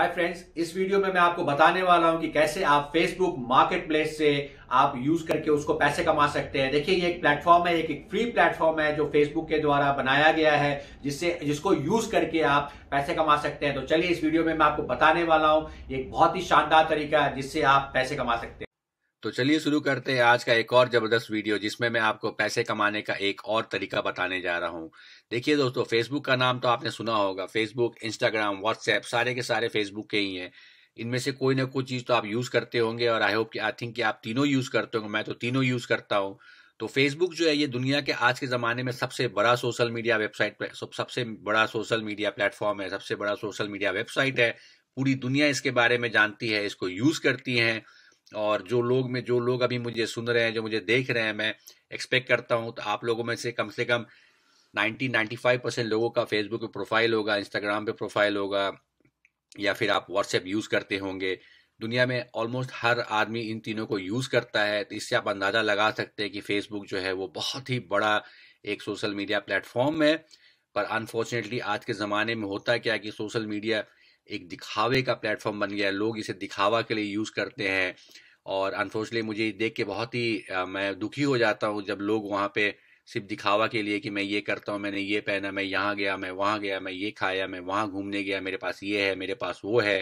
hi friends इस video में मैं आपको बताने वाला हूं कि कैसे आप फेसबुक मार्केट प्लेस से आप यूज करके उसको पैसे कमा सकते हैं देखिए ये एक प्लेटफॉर्म है एक, एक फ्री प्लेटफॉर्म है जो फेसबुक के द्वारा बनाया गया है जिससे जिसको यूज करके आप पैसे कमा सकते हैं तो चलिए इस वीडियो में मैं आपको बताने वाला हूं एक बहुत ही शानदार तरीका है जिससे आप पैसे कमा सकते हैं तो चलिए शुरू करते हैं आज का एक और ज़बरदस्त वीडियो जिसमें मैं आपको पैसे कमाने का एक और तरीका बताने जा रहा हूं देखिए दोस्तों फेसबुक का नाम तो आपने सुना होगा फेसबुक इंस्टाग्राम व्हाट्सएप सारे के सारे फेसबुक के ही हैं इनमें से कोई ना कोई चीज़ तो आप यूज़ करते होंगे और आई होप कि आई थिंक कि आप तीनों यूज़ करते होंगे मैं तो तीनों यूज़ करता हूँ तो फेसबुक जो है ये दुनिया के आज के ज़माने में सबसे बड़ा सोशल मीडिया वेबसाइट सबसे बड़ा सोशल मीडिया प्लेटफॉर्म है सबसे बड़ा सोशल मीडिया वेबसाइट है पूरी दुनिया इसके बारे में जानती है इसको यूज़ करती है और जो लोग में जो लोग अभी मुझे सुन रहे हैं जो मुझे देख रहे हैं मैं एक्सपेक्ट करता हूँ तो आप लोगों में से कम से कम 90 95 परसेंट लोगों का फेसबुक पे प्रोफाइल होगा इंस्टाग्राम पे प्रोफाइल होगा या फिर आप व्हाट्सएप यूज़ करते होंगे दुनिया में ऑलमोस्ट हर आदमी इन तीनों को यूज़ करता है तो इससे आप अंदाज़ा लगा सकते हैं कि फेसबुक जो है वो बहुत ही बड़ा एक सोशल मीडिया प्लेटफॉर्म है पर अनफॉर्चुनेटली आज के ज़माने में होता क्या कि सोशल मीडिया एक दिखावे का प्लेटफॉर्म बन गया है लोग इसे दिखावा के लिए यूज़ करते हैं और अनफॉर्चुनेटली मुझे देख के बहुत ही आ, मैं दुखी हो जाता हूँ जब लोग वहाँ पे सिर्फ दिखावा के लिए कि मैं ये करता हूँ मैंने ये पहना मैं यहाँ गया मैं वहाँ गया मैं ये खाया मैं वहाँ घूमने गया मेरे पास ये है मेरे पास वो है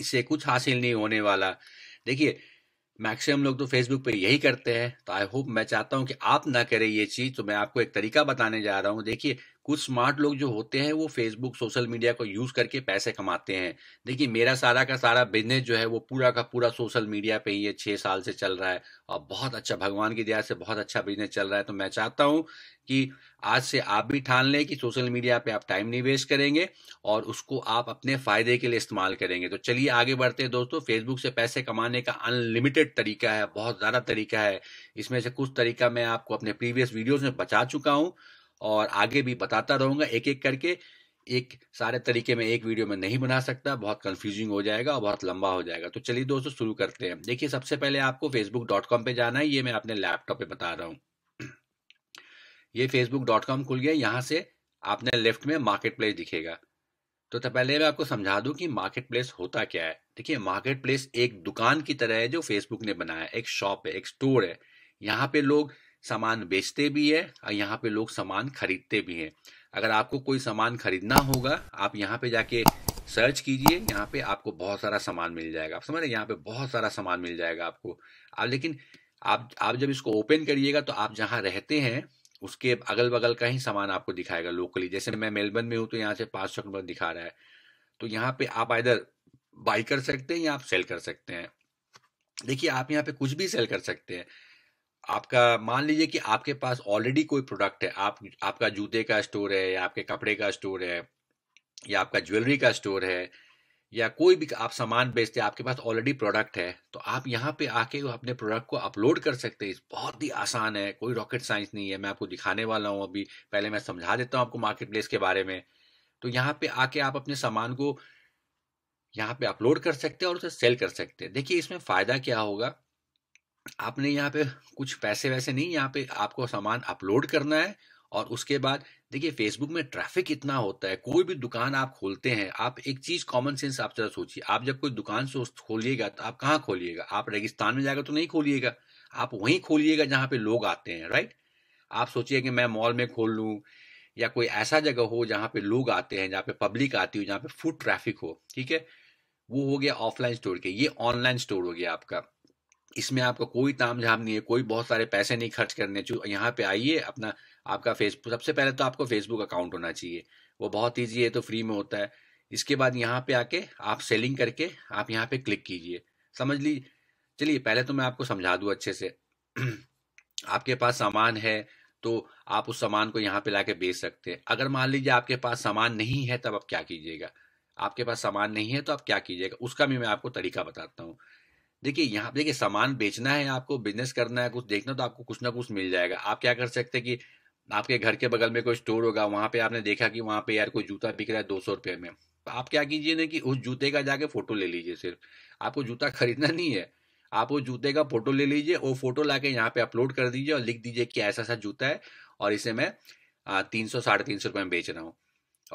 इससे कुछ हासिल नहीं होने वाला देखिए मैक्सिमम लोग तो फेसबुक पे यही करते हैं तो आई होप मैं चाहता हूँ कि आप ना करें ये चीज़ तो मैं आपको एक तरीका बताने जा रहा हूँ देखिए कुछ स्मार्ट लोग जो होते हैं वो फेसबुक सोशल मीडिया को यूज करके पैसे कमाते हैं देखिए मेरा सारा का सारा बिजनेस जो है वो पूरा का पूरा सोशल मीडिया पे ही है छः साल से चल रहा है और बहुत अच्छा भगवान की दया से बहुत अच्छा बिजनेस चल रहा है तो मैं चाहता हूँ कि आज से आप भी ठान लें कि सोशल मीडिया पे आप टाइम निवेश करेंगे और उसको आप अपने फायदे के लिए इस्तेमाल करेंगे तो चलिए आगे बढ़ते हैं दोस्तों फेसबुक से पैसे कमाने का अनलिमिटेड तरीका है बहुत ज़्यादा तरीका है इसमें से कुछ तरीका मैं आपको अपने प्रीवियस वीडियोज में बचा चुका हूँ और आगे भी बताता रहूंगा एक एक करके एक सारे तरीके में एक वीडियो में नहीं बना सकता बहुत कंफ्यूजिंग हो जाएगा और बहुत लंबा हो जाएगा तो चलिए दोस्तों शुरू करते हैं देखिए सबसे पहले आपको फेसबुक डॉट कॉम पे जाना है ये मैं अपने लैपटॉप पे बता रहा हूँ ये फेसबुक डॉट कॉम खुल गया यहाँ से आपने लेफ्ट में मार्केट प्लेस दिखेगा तो पहले मैं आपको समझा दूं कि मार्केट प्लेस होता क्या है देखिए मार्केट प्लेस एक दुकान की तरह है जो फेसबुक ने बनाया है एक शॉप है एक स्टोर है यहाँ पे लोग सामान बेचते भी है और यहाँ पे लोग सामान खरीदते भी हैं अगर आपको कोई सामान खरीदना होगा आप यहाँ पे जाके सर्च कीजिए यहाँ पे आपको बहुत सारा सामान मिल जाएगा आप समझ रहे यहाँ पे बहुत सारा सामान मिल जाएगा आपको आप लेकिन आप आप जब इसको ओपन करिएगा तो आप जहाँ रहते हैं उसके अगल बगल का ही सामान आपको दिखाएगा लोकली जैसे मैं मेलबर्न में हूँ तो यहाँ से पाँच सौ किलोमीटर दिखा रहा है तो यहाँ पे आप आइधर बाई कर सकते हैं या आप सेल कर सकते हैं देखिए आप यहाँ पे कुछ भी सेल कर सकते हैं आपका मान लीजिए कि आपके पास ऑलरेडी कोई प्रोडक्ट है आप आपका जूते का स्टोर है या आपके कपड़े का स्टोर है या आपका ज्वेलरी का स्टोर है या कोई भी आप सामान बेचते हैं आपके पास ऑलरेडी प्रोडक्ट है तो आप यहाँ पे आके अपने प्रोडक्ट को अपलोड कर सकते हैं बहुत ही आसान है कोई रॉकेट साइंस नहीं है मैं आपको दिखाने वाला हूँ अभी पहले मैं समझा देता हूँ आपको मार्केट प्लेस के बारे में तो यहाँ पे आके आप अपने सामान को यहाँ पे अपलोड कर सकते हैं और उसे सेल कर सकते हैं देखिए इसमें फ़ायदा क्या होगा आपने यहाँ पे कुछ पैसे वैसे नहीं यहाँ पे आपको सामान अपलोड करना है और उसके बाद देखिए फेसबुक में ट्रैफिक इतना होता है कोई भी दुकान आप खोलते हैं आप एक चीज कॉमन सेंस आप जरा सोचिए आप जब कोई दुकान खोलिएगा तो आप कहाँ खोलिएगा आप रेगिस्तान में जाएगा तो नहीं खोलिएगा आप वहीं खोलिएगा जहाँ पे लोग आते हैं राइट आप सोचिए कि मैं मॉल में खोल लूँ या कोई ऐसा जगह हो जहाँ पे लोग आते हैं जहाँ पे पब्लिक आती हो जहाँ पे फूड ट्रैफिक हो ठीक है वो हो गया ऑफलाइन स्टोर के ये ऑनलाइन स्टोर हो गया आपका इसमें आपको कोई ताम झाम नहीं है कोई बहुत सारे पैसे नहीं खर्च करने चाहिए यहाँ पे आइए अपना आपका फेसबुक सबसे पहले तो आपको फेसबुक अकाउंट होना चाहिए वो बहुत ईजी है तो फ्री में होता है इसके बाद यहाँ पे आके आप सेलिंग करके आप यहाँ पे क्लिक कीजिए समझ लीजिए चलिए पहले तो मैं आपको समझा दूँ अच्छे से आपके पास सामान है तो आप उस सामान को यहाँ पे लाके बेच सकते हैं अगर मान लीजिए आपके पास सामान नहीं है तब आप क्या कीजिएगा आपके पास सामान नहीं है तो आप क्या कीजिएगा उसका भी मैं आपको तरीका बताता हूँ देखिए यहाँ देखिए सामान बेचना है आपको बिजनेस करना है कुछ देखना तो आपको कुछ ना कुछ मिल जाएगा आप क्या कर सकते हैं कि आपके घर के बगल में कोई स्टोर होगा वहाँ पे आपने देखा कि वहाँ पे यार कोई जूता बिक रहा है दो सौ रुपये में आप क्या कीजिए ना कि उस जूते का जाके फोटो ले लीजिए सिर्फ आपको जूता खरीदना नहीं है आप उस जूते का फोटो ले लीजिए वो फोटो लाके यहाँ पे अपलोड कर दीजिए और लिख दीजिए कि ऐसा ऐसा जूता है और इसे मैं तीन सौ साढ़े तीन सौ रुपये में बेच रहा हूँ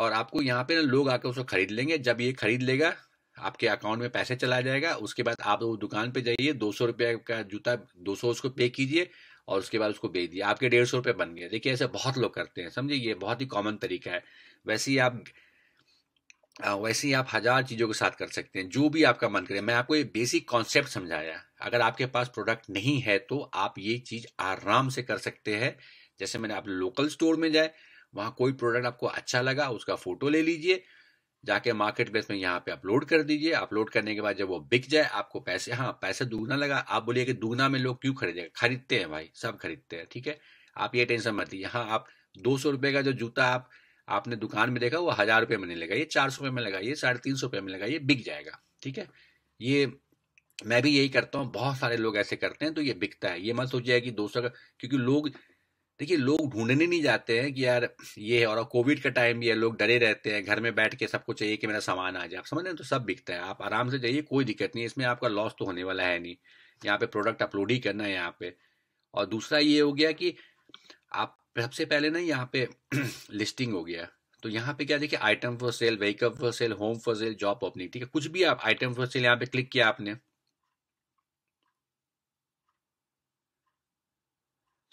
और आपको यहाँ पे ना लोग आके उसको खरीद लेंगे जब ये खरीद लेगा आपके अकाउंट में पैसे चला जाएगा उसके बाद आप वो दुकान पे जाइए दो सौ रुपये का जूता दो सौ उसको पे कीजिए और उसके बाद उसको बेच दिए आपके डेढ़ सौ रुपये बन गए देखिए ऐसे बहुत लोग करते हैं समझिए ये बहुत ही कॉमन तरीका है वैसे ही आप वैसे ही आप हज़ार चीज़ों के साथ कर सकते हैं जो भी आपका मन करे मैं आपको ये बेसिक कॉन्सेप्ट समझाया अगर आपके पास प्रोडक्ट नहीं है तो आप ये चीज़ आराम से कर सकते हैं जैसे मैंने आप लोकल स्टोर में जाए वहाँ कोई प्रोडक्ट आपको अच्छा लगा उसका फ़ोटो ले लीजिए जाके मार्केट प्लेस में यहाँ पे अपलोड कर दीजिए अपलोड करने के बाद जब वो बिक जाए आपको पैसे हाँ पैसे दुगना लगा आप बोलिए कि दुगना में लोग क्यों खरीदेगा खरीदते हैं भाई सब खरीदते हैं ठीक है आप ये टेंशन मत लीजिए हाँ आप दो सौ रुपये का जो जूता आप आपने दुकान में देखा वो हज़ार रुपये में नहीं लगाइए चार सौ रुपये में लगाइए साढ़े तीन सौ रुपये में लगाइए बिक जाएगा ठीक है ये मैं भी यही करता हूँ बहुत सारे लोग ऐसे करते हैं तो ये बिकता है ये मत सोचिए कि दो सौ का क्योंकि लोग देखिए लोग ढूंढने नहीं जाते हैं कि यार ये है और कोविड का टाइम भी है लोग डरे रहते हैं घर में बैठ के सबको चाहिए कि मेरा सामान आ जाए आप समझ रहे तो सब बिकता है आप आराम से जाइए कोई दिक्कत नहीं इसमें आपका लॉस तो होने वाला है नहीं यहाँ पे प्रोडक्ट अपलोड ही करना है यहाँ पे और दूसरा ये हो गया कि आप सबसे पहले ना यहाँ पे लिस्टिंग हो गया तो यहाँ पे क्या देखिए item for sale vehicle for sale home for sale job opening ठीक है कुछ भी आप आइटम फॉर सेल यहाँ पे क्लिक किया आपने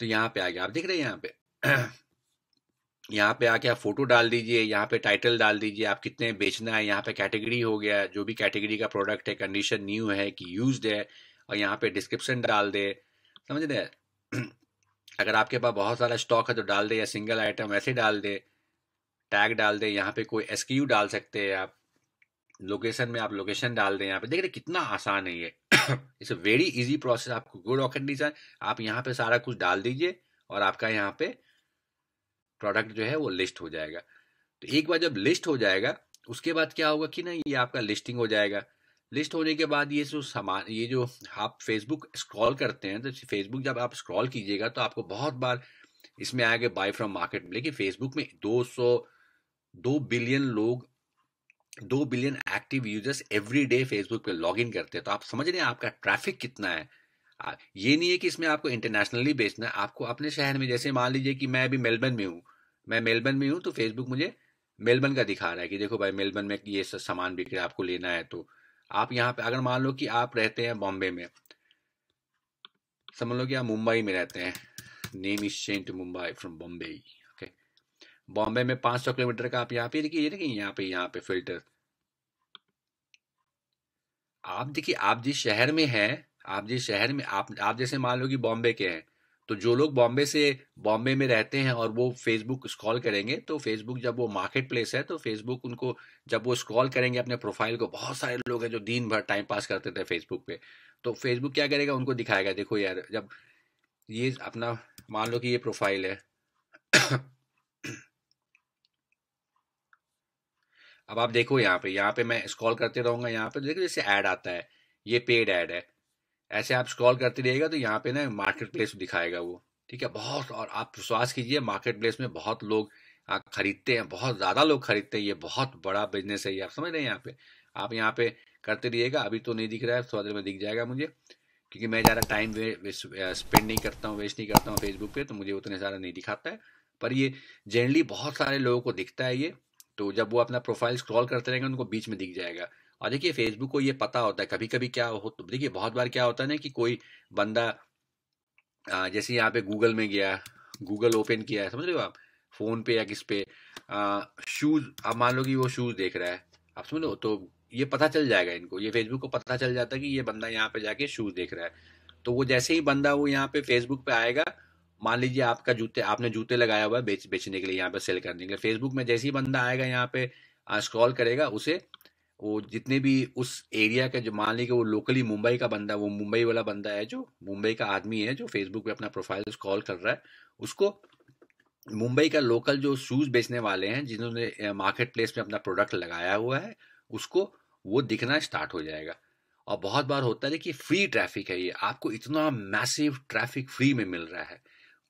तो यहाँ पे आ गया आप देख रहे हैं यहाँ पे यहाँ पे आके आप फोटो डाल दीजिए यहाँ पे टाइटल डाल दीजिए आप कितने बेचना है यहाँ पे कैटेगरी हो गया जो भी कैटेगरी का प्रोडक्ट है कंडीशन न्यू है कि यूज है और यहाँ पे डिस्क्रिप्शन डाल दे समझ रहे अगर आपके पास बहुत सारा स्टॉक है तो डाल दे या सिंगल आइटम ऐसे डाल दे टैग डाल दे यहाँ पे कोई एस डाल सकते हैं आप लोकेशन में आप लोकेशन डाल दें यहाँ पे देख रहे कितना आसान है ये it's a very easy process आपको गुड रॉकेट नहीं चाहिए आप यहाँ पे सारा कुछ डाल दीजिए और आपका यहाँ पे प्रोडक्ट जो है वो लिस्ट हो जाएगा तो एक बार जब लिस्ट हो जाएगा उसके बाद क्या होगा कि ना ये आपका लिस्टिंग हो जाएगा लिस्ट होने के बाद ये जो सामान ये जो आप फेसबुक स्क्रॉल करते हैं तो फेसबुक जब आप स्क्रॉल कीजिएगा तो आपको बहुत बार इसमें आएगा बाय फ्रॉम मार्केट लेकिन फेसबुक में 200 दो बिलियन लोग दो billion active users every day Facebook पे लॉग इन करते हैं तो आप समझ रहे हैं आपका ट्रैफिक कितना है ये नहीं है कि इसमें आपको इंटरनेशनली बेचना है आपको अपने शहर में जैसे मान लीजिए कि मैं अभी मेलबर्न में हूँ मैं मेलबर्न में हूँ तो फेसबुक मुझे मेलबर्न का दिखा रहा है कि देखो भाई मेलबर्न में ये सामान बिक रहा है आपको लेना है तो आप यहाँ पे अगर मान लो कि आप रहते हैं बॉम्बे में समझ लो कि आप मुंबई में रहते हैं name is change to Mumbai from Bombay Bombay में पांच सौ किलोमीटर का आप यहाँ पे देखिए ये देखिए यहाँ पे यहाँ पे फिल्टर आप देखिए आप जिस शहर में हैं आप जिस शहर में आप आप जैसे मान लो कि बॉम्बे के हैं तो जो लोग बॉम्बे से बॉम्बे में रहते हैं और वो फेसबुक स्क्रॉल करेंगे तो फेसबुक जब वो मार्केट प्लेस है तो फेसबुक उनको जब वो स्क्रॉल करेंगे अपने प्रोफाइल को बहुत सारे लोग हैं जो दिन भर टाइम पास करते थे फेसबुक पे तो फेसबुक क्या करेगा उनको दिखाएगा देखो यार जब ये अपना मान लो कि ये प्रोफाइल है अब आप देखो यहाँ पे यहाँ पे मैं स्क्रॉल करते रहूंगा यहाँ पे तो देखो जैसे ऐड आता है ये पेड ऐड है ऐसे आप स्क्रॉल करते रहिएगा तो यहाँ पे ना मार्केट प्लेस दिखाएगा वो ठीक है बहुत और आप विश्वास कीजिए मार्केट प्लेस में बहुत लोग खरीदते हैं बहुत ज़्यादा लोग खरीदते हैं ये बहुत बड़ा बिजनेस है ये आप समझ रहे हैं यहाँ पे आप यहाँ पे करते रहिएगा अभी तो नहीं दिख रहा है थोड़ा देर में दिख जाएगा मुझे क्योंकि मैं ज़्यादा टाइम स्पेंड नहीं करता हूँ वेस्ट नहीं करता हूँ फेसबुक पे तो मुझे उतने सारा नहीं दिखाता है पर ये जनरली बहुत सारे लोगों को दिखता है ये तो जब वो अपना प्रोफाइल स्क्रॉल करते रहेंगे उनको बीच में दिख जाएगा और देखिए फेसबुक को ये पता होता है कभी कभी क्या हो तो देखिए बहुत बार क्या होता है ना कि कोई बंदा जैसे यहाँ पे गूगल में गया गूगल ओपन किया है समझ रहे हो आप फ़ोन पे या किस पे शूज़ आप मान लो कि वो शूज़ देख रहा है आप समझ लो तो ये पता चल जाएगा इनको ये फेसबुक को पता चल जाता है कि ये बंदा यहाँ पे जाके शूज़ देख रहा है तो वो जैसे ही बंदा वो यहाँ पे फेसबुक पे आएगा मान लीजिए आपका जूते आपने जूते लगाया हुआ है बेच बेचने के लिए यहाँ पे सेल करने के लिए फेसबुक में जैसे ही बंदा आएगा यहाँ पे स्क्रॉल करेगा उसे वो जितने भी उस एरिया का जो मान लीजिए वो लोकली मुंबई का बंदा वो मुंबई वाला बंदा है जो मुंबई का आदमी है जो फेसबुक पे अपना प्रोफाइल स्क्रॉल कर रहा है उसको मुंबई का लोकल जो शूज़ बेचने वाले हैं जिन्होंने मार्केट प्लेस में अपना प्रोडक्ट लगाया हुआ है उसको वो दिखना स्टार्ट हो जाएगा और बहुत बार होता है कि फ्री ट्रैफिक है ये आपको इतना मैसिव ट्रैफिक फ्री में मिल रहा है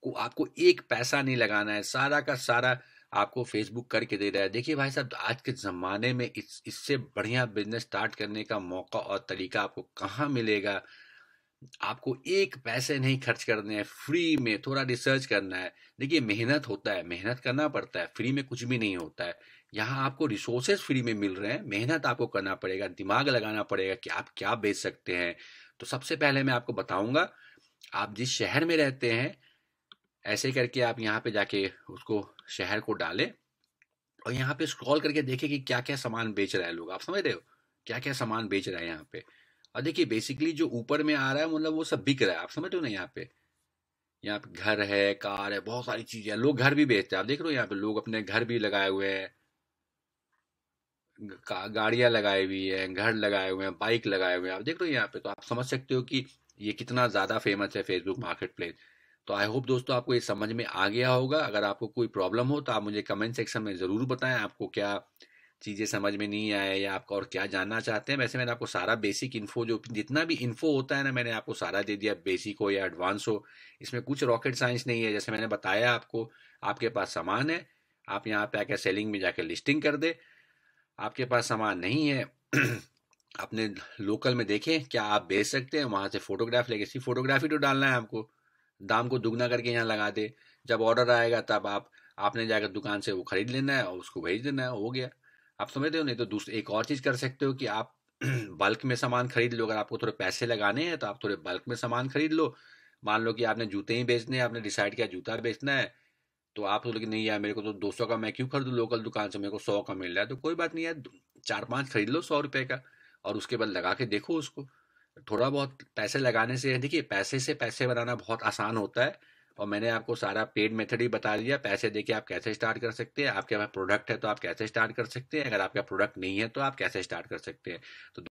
को आपको एक पैसा नहीं लगाना है सारा का सारा आपको फेसबुक करके दे रहा है देखिए भाई साहब आज के ज़माने में इस इससे बढ़िया बिजनेस स्टार्ट करने का मौका और तरीका आपको कहाँ मिलेगा आपको एक पैसे नहीं खर्च करने हैं फ्री में थोड़ा रिसर्च करना है देखिए मेहनत होता है मेहनत करना पड़ता है फ्री में कुछ भी नहीं होता है यहाँ आपको रिसोर्सेज फ्री में मिल रहे हैं मेहनत आपको करना पड़ेगा दिमाग लगाना पड़ेगा कि आप क्या बेच सकते हैं तो सबसे पहले मैं आपको बताऊंगा आप जिस शहर में रहते हैं ऐसे करके आप यहाँ पे जाके उसको शहर को डालें और यहाँ पे स्क्रॉल करके देखें कि क्या क्या सामान बेच रहा है लोग आप समझ रहे हो क्या क्या सामान बेच रहे हैं यहाँ पे और देखिए बेसिकली जो ऊपर में आ रहा है मतलब वो सब बिक रहा है आप समझ रहे हो ना यहाँ पे यहाँ पे घर है कार है बहुत सारी चीजें लोग घर भी बेचते हैं आप देख रहे हो यहाँ पे लोग अपने घर भी लगाए हुए हैं गाड़ियां लगाई हुई है घर लगाए हुए हैं बाइक लगाए हुए हैं आप देख रहे हो यहाँ पे तो आप समझ सकते हो कि ये कितना ज्यादा फेमस है फेसबुक मार्केट प्लेस तो आई होप दोस्तों आपको ये समझ में आ गया होगा अगर आपको कोई प्रॉब्लम हो तो आप मुझे कमेंट सेक्शन में ज़रूर बताएं आपको क्या चीज़ें समझ में नहीं आए या आपका और क्या जानना चाहते हैं वैसे मैंने आपको सारा बेसिक इन्फो जो जितना भी इन्फो होता है ना मैंने आपको सारा दे दिया बेसिक हो या एडवांस हो इसमें कुछ रॉकेट साइंस नहीं है जैसे मैंने बताया आपको आपके पास सामान है आप यहाँ पे आकर सेलिंग में जाकर लिस्टिंग कर दे आपके पास सामान नहीं है अपने लोकल में देखें क्या आप बेच सकते हैं वहाँ से फोटोग्राफ लेके सी फोटोग्राफी तो डालना है आपको दाम को दुगना करके यहाँ लगा दे जब ऑर्डर आएगा तब आप आपने जाकर दुकान से वो खरीद लेना है और उसको भेज देना है हो गया आप समझते हो नहीं तो दूसरी एक और चीज़ कर सकते हो कि आप बल्क में सामान खरीद लो अगर आपको थोड़े पैसे लगाने हैं तो आप थोड़े बल्क में सामान खरीद लो मान लो कि आपने जूते ही बेचने हैं आपने डिसाइड किया जूता बेचना है तो आप सोचो कि नहीं यार मेरे को तो दो सौ का मैं क्यों खरीदूँ लोकल दुकान से मेरे को सौ का मिल रहा है तो कोई बात नहीं यार चार पाँच खरीद लो सौ रुपये का और उसके बाद लगा के देखो उसको थोड़ा बहुत पैसे लगाने से देखिए पैसे से पैसे बनाना बहुत आसान होता है और मैंने आपको सारा पेड मेथड ही बता दिया पैसे देके आप कैसे स्टार्ट कर सकते हैं आपके पास प्रोडक्ट है तो आप कैसे स्टार्ट कर सकते हैं अगर आपका प्रोडक्ट नहीं है तो आप कैसे स्टार्ट कर सकते हैं तो